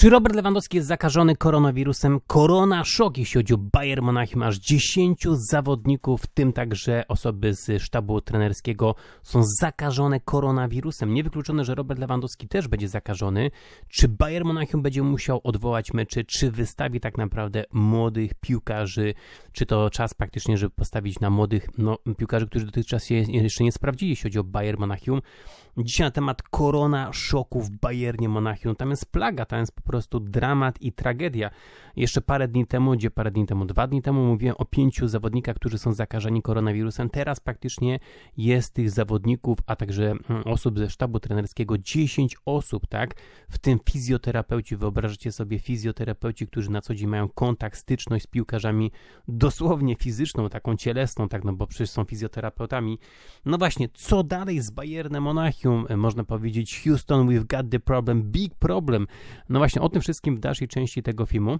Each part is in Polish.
Czy Robert Lewandowski jest zakażony koronawirusem? Korona szok, jeśli chodzi o Bayern Monachium. Aż 10 zawodników, w tym także osoby z sztabu trenerskiego, są zakażone koronawirusem. Niewykluczone, że Robert Lewandowski też będzie zakażony. Czy Bayern Monachium będzie musiał odwołać mecze? Czy wystawi tak naprawdę młodych piłkarzy? Czy to czas praktycznie, żeby postawić na młodych no, piłkarzy, którzy dotychczas się jeszcze nie sprawdzili, jeśli chodzi o Bayern Monachium? Dzisiaj na temat korona szoku w Bayernie Monachium. No tam jest plaga, tam jest po prostu dramat i tragedia. Jeszcze parę dni temu, gdzie parę dni temu, dwa dni temu mówiłem o pięciu zawodnikach, którzy są zakażeni koronawirusem. Teraz praktycznie jest tych zawodników, a także mm, osób ze sztabu trenerskiego 10 osób, tak? W tym fizjoterapeuci, wyobrażacie sobie fizjoterapeuci, którzy na co dzień mają kontakt, styczność z piłkarzami dosłownie fizyczną, taką cielesną, tak? No bo przecież są fizjoterapeutami. No właśnie, co dalej z Bayernem Monachium? E, można powiedzieć Houston, we've got the problem, big problem. No właśnie o tym wszystkim w dalszej części tego filmu.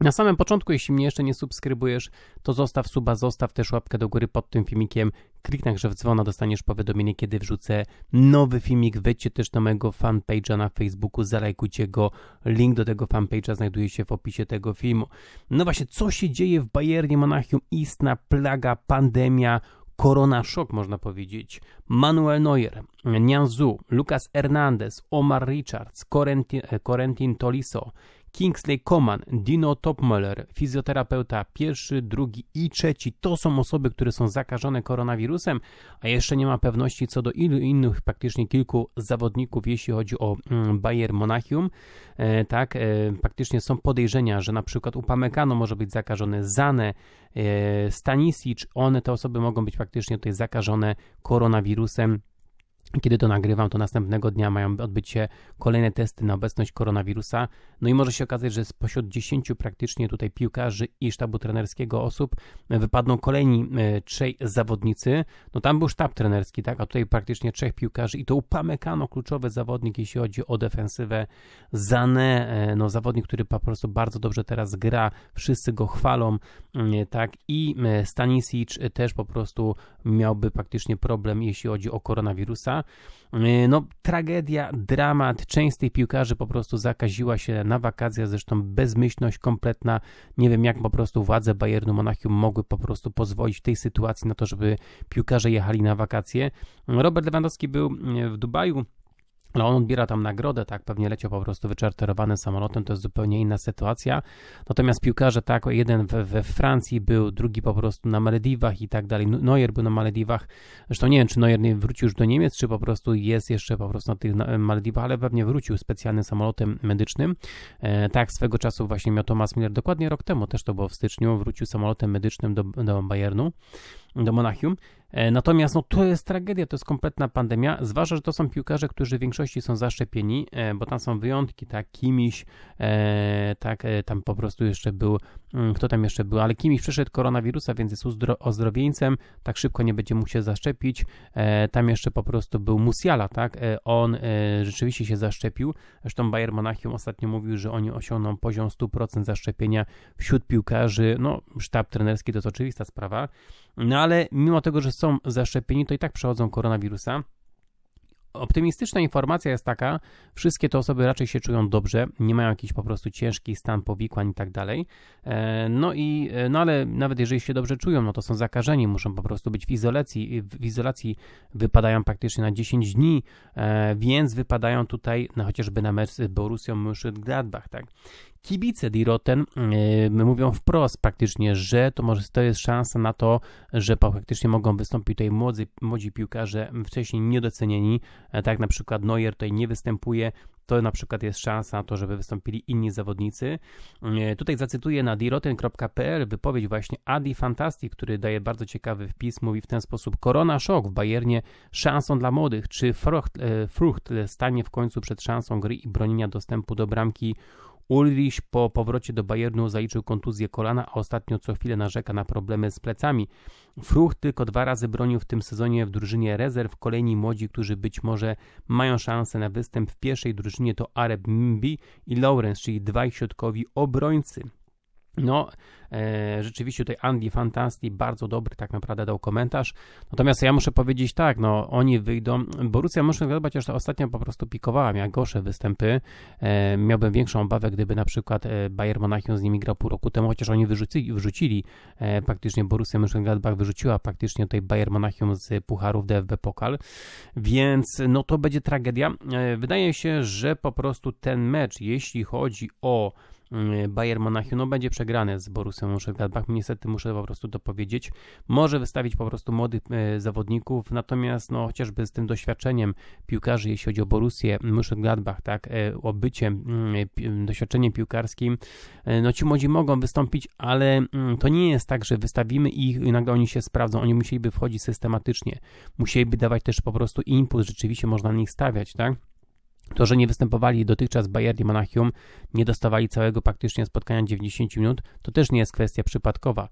Na samym początku, jeśli mnie jeszcze nie subskrybujesz, to zostaw suba, zostaw też łapkę do góry pod tym filmikiem, kliknij także w dzwona, dostaniesz powiadomienie, kiedy wrzucę nowy filmik, wejdźcie też na mojego fanpage'a na Facebooku, zalajkujcie go, link do tego fanpage'a znajduje się w opisie tego filmu. No właśnie, co się dzieje w Bayernie Monachium? Istna plaga, pandemia, korona szok można powiedzieć. Manuel Neuer, Nianzu, Lucas Hernandez, Omar Richards, Corentin, Corentin Tolisso, Kingsley Coman, Dino Topmöller, fizjoterapeuta pierwszy, drugi i trzeci to są osoby, które są zakażone koronawirusem, a jeszcze nie ma pewności co do ilu innych, praktycznie kilku zawodników, jeśli chodzi o mm, Bayer Monachium. E, tak, praktycznie e, są podejrzenia, że na przykład Pamekano może być zakażony, Zane, e, Stanisic, one, te osoby mogą być praktycznie tutaj zakażone koronawirusem kiedy to nagrywam, to następnego dnia mają odbyć się kolejne testy na obecność koronawirusa. No i może się okazać, że spośród 10 praktycznie tutaj piłkarzy i sztabu trenerskiego osób wypadną kolejni e, trzej zawodnicy. No tam był sztab trenerski, tak, a tutaj praktycznie trzech piłkarzy i to upamekano kluczowy zawodnik, jeśli chodzi o defensywę. Zane, e, no zawodnik, który po prostu bardzo dobrze teraz gra, wszyscy go chwalą, mm, tak, i e, Stanisic też po prostu miałby praktycznie problem, jeśli chodzi o koronawirusa. E, no, tragedia, dramat. Część z tych piłkarzy po prostu zakaziła się na wakacje, zresztą bezmyślność kompletna. Nie wiem, jak po prostu władze Bayernu Monachium mogły po prostu pozwolić w tej sytuacji na to, żeby piłkarze jechali na wakacje. Robert Lewandowski był e, w Dubaju ale on odbiera tam nagrodę, tak, pewnie leciał po prostu wyczarterowany samolotem, to jest zupełnie inna sytuacja. Natomiast piłkarze, tak, jeden we, we Francji był, drugi po prostu na Malediwach i tak dalej. No, Neuer był na Malediwach, zresztą nie wiem, czy Neuer nie wrócił już do Niemiec, czy po prostu jest jeszcze po prostu na tych Malediwach, ale pewnie wrócił specjalnym samolotem medycznym. E, tak, swego czasu właśnie miał Thomas Miller, dokładnie rok temu, też to było w styczniu, wrócił samolotem medycznym do, do Bayernu, do Monachium. E, natomiast no, to jest tragedia, to jest kompletna pandemia. Zważa, że to są piłkarze, którzy w większości są zaszczepieni, e, bo tam są wyjątki, tak, kimś, e, tak, tam po prostu jeszcze był Mm, kto tam jeszcze był, ale kimś przeszedł koronawirusa, więc jest uzdro- ozdrowieńcem, tak szybko nie będzie mógł się zaszczepić. E, tam jeszcze po prostu był Musiala, tak? E, on e, rzeczywiście się zaszczepił. Zresztą Bayern Monachium ostatnio mówił, że oni osiągną poziom 100% zaszczepienia wśród piłkarzy. No, sztab trenerski to jest oczywista sprawa. No ale mimo tego, że są zaszczepieni, to i tak przechodzą koronawirusa. Optymistyczna informacja jest taka, wszystkie te osoby raczej się czują dobrze, nie mają jakiś po prostu ciężki stan powikłań i tak dalej. E, no i, e, no ale nawet jeżeli się dobrze czują, no to są zakażeni, muszą po prostu być w izolacji, w izolacji wypadają praktycznie na 10 dni, e, więc wypadają tutaj na no chociażby na mecz z Borussią Mönchengladbach, tak. Kibice Diroten e, mówią wprost praktycznie, że to może to jest szansa na to, że praktycznie mogą wystąpić tutaj młodzi, młodzi piłkarze wcześniej niedocenieni, e, tak na przykład Neuer tutaj nie występuje, to na przykład jest szansa na to, żeby wystąpili inni zawodnicy. E, tutaj zacytuję na diroten.pl wypowiedź właśnie Adi Fantastic, który daje bardzo ciekawy wpis, mówi w ten sposób Korona szok w Bayernie szansą dla młodych. Czy Frucht, Frucht stanie w końcu przed szansą gry i bronienia dostępu do bramki Ulrich po powrocie do Bayernu zaliczył kontuzję kolana, a ostatnio co chwilę narzeka na problemy z plecami. Fruch tylko dwa razy bronił w tym sezonie w drużynie rezerw. Kolejni młodzi, którzy być może mają szansę na występ w pierwszej drużynie to Areb Mbi i Lawrence, czyli dwaj środkowi obrońcy. No, e, rzeczywiście tutaj Andy Fantasti bardzo dobry tak naprawdę dał komentarz. Natomiast ja muszę powiedzieć tak, no oni wyjdą. Borussia Mönchengladbach chociaż ostatnio po prostu pikowała, miała gorsze występy. E, miałbym większą obawę, gdyby na przykład e, Bayern Monachium z nimi grał pół roku temu, chociaż oni wyrzucili, wyrzucili e, praktycznie Borussia Mönchengladbach wyrzuciła praktycznie tutaj Bayern Monachium z pucharów DFB Pokal. Więc no to będzie tragedia. E, wydaje się, że po prostu ten mecz, jeśli chodzi o Mm, Bayern Monachium no, będzie przegrane z Borusem Mönchengladbach. Niestety muszę po prostu to powiedzieć. Może wystawić po prostu młodych e, zawodników, natomiast no, chociażby z tym doświadczeniem piłkarzy, jeśli chodzi o Borussię Mönchengladbach, tak, e, o bycie, mm, e, doświadczeniem piłkarskim, e, no ci młodzi mogą wystąpić, ale mm, to nie jest tak, że wystawimy ich i nagle oni się sprawdzą. Oni musieliby wchodzić systematycznie. Musieliby dawać też po prostu impuls, rzeczywiście można na nich stawiać, tak? To, że nie występowali dotychczas Bayern i Monachium, nie dostawali całego praktycznie spotkania 90 minut, to też nie jest kwestia przypadkowa.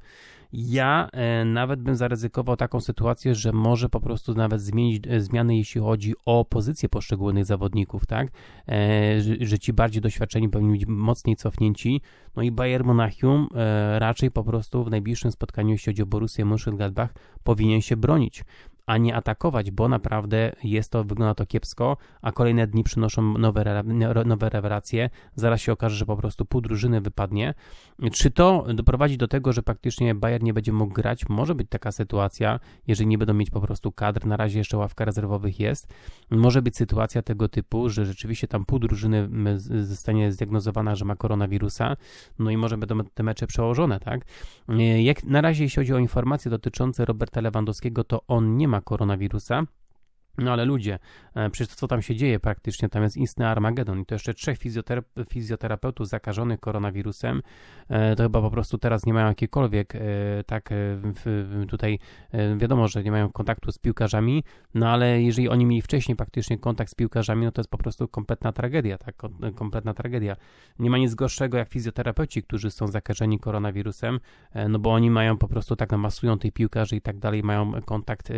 Ja e, nawet bym zaryzykował taką sytuację, że może po prostu nawet zmienić e, zmiany, jeśli chodzi o pozycję poszczególnych zawodników, tak? E, że, że, ci bardziej doświadczeni powinni być mocniej cofnięci. No i Bayern Monachium e, raczej po prostu w najbliższym spotkaniu, jeśli chodzi o Borussię Mönchengladbach, powinien się bronić a nie atakować, bo naprawdę jest to, wygląda to kiepsko, a kolejne dni przynoszą nowe, no, nowe rewelacje. Zaraz się okaże, że po prostu pół drużyny wypadnie. Czy to doprowadzi do tego, że praktycznie Bayern nie będzie mógł grać? Może być taka sytuacja, jeżeli nie będą mieć po prostu kadr. Na razie jeszcze ławka rezerwowych jest. Może być sytuacja tego typu, że rzeczywiście tam pół drużyny zostanie zdiagnozowana, że ma koronawirusa, no i może będą te mecze przełożone, tak? E, jak na razie, jeśli chodzi o informacje dotyczące Roberta Lewandowskiego, to on nie ma koronawirusa, no ale ludzie, e, przecież to co tam się dzieje praktycznie, tam jest istny Armagedon i to jeszcze trzech fizjoterapeutów zakażonych koronawirusem, e, to chyba po prostu teraz nie mają jakiejkolwiek, e, tak tutaj wiadomo, że nie mają kontaktu z piłkarzami, no ale jeżeli oni mieli wcześniej praktycznie kontakt z piłkarzami, no to jest po prostu kompletna tragedia, tak, kompletna tragedia. Nie ma nic gorszego jak fizjoterapeuci, którzy są zakażeni koronawirusem, no bo oni mają po prostu tak namasują no, tych piłkarzy i tak dalej, mają kontakt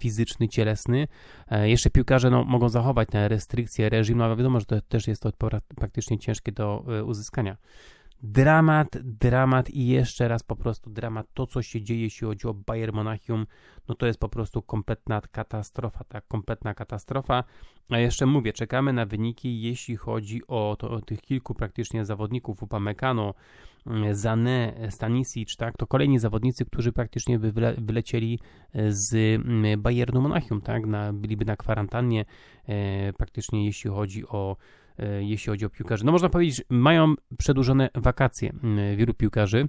fizyczny, cielesny, E, jeszcze piłkarze no, mogą zachować te restrykcje, reżim, no ale wiadomo, że to też jest to praktycznie ciężkie do e, uzyskania. Dramat, dramat i jeszcze raz po prostu dramat. To, co się dzieje, jeśli chodzi o Bayern Monachium, no to jest po prostu kompletna katastrofa, tak, kompletna katastrofa. A jeszcze mówię, czekamy na wyniki, jeśli chodzi o, to, o tych kilku praktycznie zawodników Upamecano, Zane, Stanisic, tak, to kolejni zawodnicy, którzy praktycznie by wylecieli e, z Bayernu Monachium, tak, na, byliby na kwarantannie e, praktycznie jeśli chodzi o e, jeśli chodzi o piłkarzy. No można powiedzieć, mają przedłużone wakacje wielu piłkarzy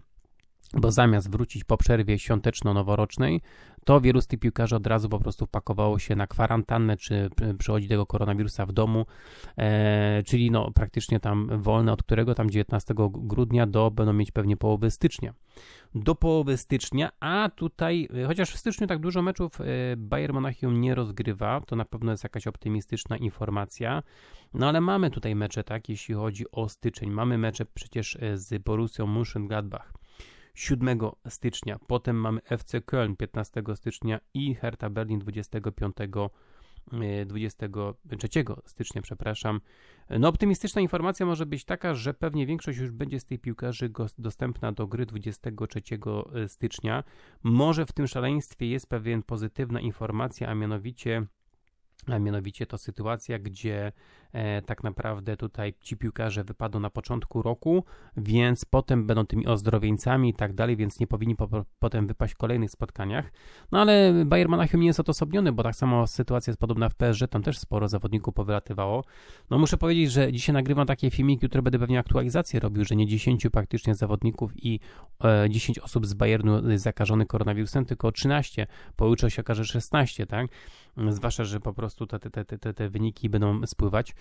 bo zamiast wrócić po przerwie świąteczno-noworocznej, to wielu z tych piłkarzy od razu po prostu pakowało się na kwarantannę, czy przychodzi tego koronawirusa w domu, e, czyli no praktycznie tam wolne od którego tam 19 grudnia do będą mieć pewnie połowy stycznia. Do połowy stycznia, a tutaj, chociaż w styczniu tak dużo meczów e, Bayern Monachium nie rozgrywa, to na pewno jest jakaś optymistyczna informacja, no ale mamy tutaj mecze, tak, jeśli chodzi o styczeń. Mamy mecze przecież e, z Borussią Mönchengladbach, 7 stycznia. Potem mamy FC Köln 15 stycznia i Hertha Berlin 25 23 e, stycznia, przepraszam. No optymistyczna informacja może być taka, że pewnie większość już będzie z tych piłkarzy dostępna do gry 23 e, stycznia. Może w tym szaleństwie jest pewien pozytywna informacja, a mianowicie a mianowicie to sytuacja, gdzie E, tak naprawdę tutaj ci piłkarze wypadną na początku roku, więc potem będą tymi ozdrowieńcami i tak dalej, więc nie powinni po, potem wypaść w kolejnych spotkaniach. No ale Bayern Monachium nie jest odosobniony, bo tak samo sytuacja jest podobna w PSG, tam też sporo zawodników powylatywało. No muszę powiedzieć, że dzisiaj nagrywam takie filmiki, które będę pewnie aktualizację robił, że nie 10 praktycznie zawodników i e, 10 osób z Bayernu zakażony zakażonych koronawirusem, tylko 13, pojutrze się okaże 16, tak? Zwłaszcza, że po prostu te, te, te, te, te wyniki będą spływać.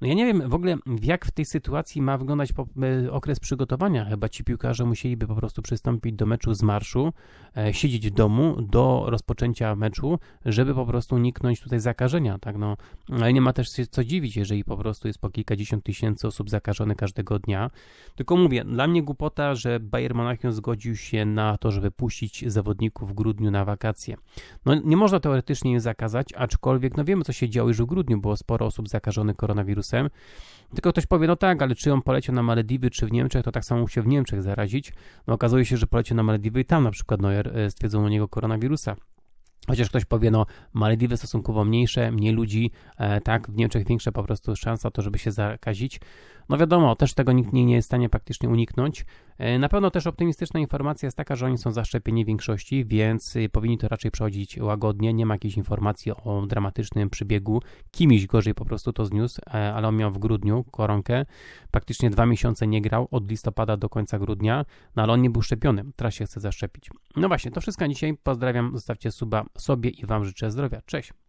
No ja nie wiem w ogóle, jak w tej sytuacji ma wyglądać e, okres przygotowania. Chyba ci piłkarze musieliby po prostu przystąpić do meczu z marszu, e, siedzieć w domu do rozpoczęcia meczu, żeby po prostu uniknąć tutaj zakażenia, tak no. Ale nie ma też się co dziwić, jeżeli po prostu jest po kilkadziesiąt tysięcy osób zakażonych każdego dnia. Tylko mówię, dla mnie głupota, że Bayern Monachium zgodził się na to, żeby puścić zawodników w grudniu na wakacje. No nie można teoretycznie im zakazać, aczkolwiek no wiemy, co się działo już w grudniu, było sporo osób zakażonych koronawirusem wirusem. Tylko ktoś powie, no tak, ale czy on poleciał na Malediwy, czy w Niemczech, to tak samo mógł się w Niemczech zarazić. No okazuje się, że poleciał na Malediwy i tam na przykład Neuer no, stwierdzono u niego koronawirusa. Chociaż ktoś powie, no Malediwy stosunkowo mniejsze, mniej ludzi, e, tak, w Niemczech większa po prostu szansa to, żeby się zakazić. No wiadomo, też tego nikt nie, nie jest w stanie praktycznie uniknąć, E, na pewno też optymistyczna informacja jest taka, że oni są zaszczepieni w większości, więc y, powinni to raczej przechodzić łagodnie. Nie ma jakiejś informacji o dramatycznym przybiegu. Kimś gorzej po prostu to zniósł, e, ale on miał w grudniu koronkę. Praktycznie dwa miesiące nie grał, od listopada do końca grudnia, no ale on nie był szczepiony. Teraz się chce zaszczepić. No właśnie, to wszystko dzisiaj. Pozdrawiam, zostawcie suba sobie i Wam życzę zdrowia. Cześć!